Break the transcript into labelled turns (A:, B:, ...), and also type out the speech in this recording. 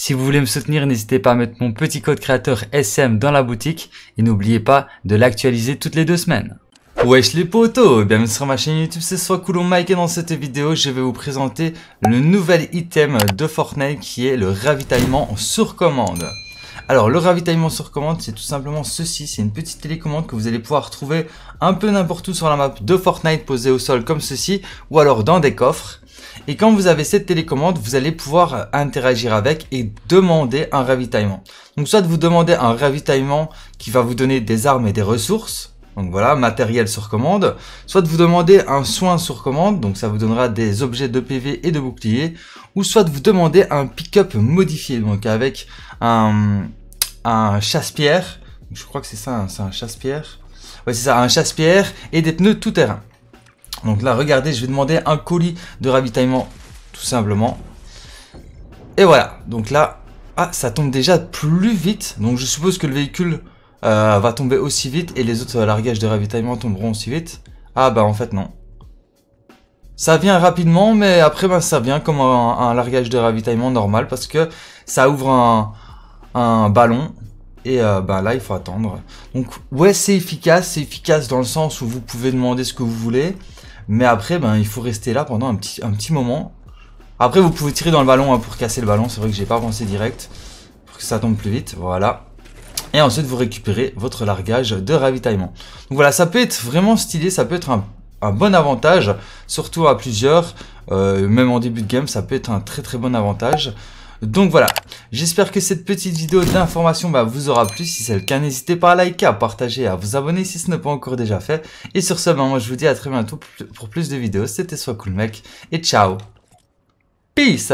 A: Si vous voulez me soutenir, n'hésitez pas à mettre mon petit code créateur SM dans la boutique et n'oubliez pas de l'actualiser toutes les deux semaines. Wesh les potos, bienvenue sur ma chaîne YouTube, c'est soit cool Mike et dans cette vidéo je vais vous présenter le nouvel item de Fortnite qui est le ravitaillement sur commande. Alors le ravitaillement sur commande c'est tout simplement ceci, c'est une petite télécommande que vous allez pouvoir trouver un peu n'importe où sur la map de Fortnite posée au sol comme ceci ou alors dans des coffres. Et quand vous avez cette télécommande, vous allez pouvoir euh, interagir avec et demander un ravitaillement. Donc soit vous demander un ravitaillement qui va vous donner des armes et des ressources, donc voilà, matériel sur commande. Soit vous demander un soin sur commande, donc ça vous donnera des objets de PV et de bouclier. Ou soit vous demander un pick-up modifié, donc avec un, un chasse-pierre. Je crois que c'est ça, hein, c'est un chasse-pierre. Ouais, c'est ça, un chasse-pierre et des pneus tout-terrain. Donc là, regardez, je vais demander un colis de ravitaillement, tout simplement. Et voilà, donc là, ah, ça tombe déjà plus vite. Donc je suppose que le véhicule euh, va tomber aussi vite et les autres euh, largages de ravitaillement tomberont aussi vite. Ah bah en fait non. Ça vient rapidement, mais après bah, ça vient comme un, largage de ravitaillement normal parce que ça ouvre un, ballon et euh, bah, là il faut attendre. Donc ouais c'est efficace, c'est efficace dans le sens où vous pouvez demander ce que vous voulez. Mais après, ben, il faut rester là pendant un petit, un petit moment. Après, vous pouvez tirer dans le ballon hein, pour casser le ballon. C'est vrai que j'ai pas avancé direct pour que ça tombe plus vite. Voilà. Et ensuite, vous récupérez votre largage de ravitaillement. Donc voilà, ça peut être vraiment stylé. Ça peut être un un bon avantage, surtout à plusieurs. Euh, même en début de game, ça peut être un très très bon avantage. Donc voilà, j'espère que cette petite vidéo d'information bah, vous aura plu. Si c'est le cas, n'hésitez pas à liker, à partager, à vous abonner si ce n'est pas encore déjà fait. Et sur ce, bah, moi je vous dis à très bientôt pour plus de vidéos. C'était Soit Cool Mec et ciao Peace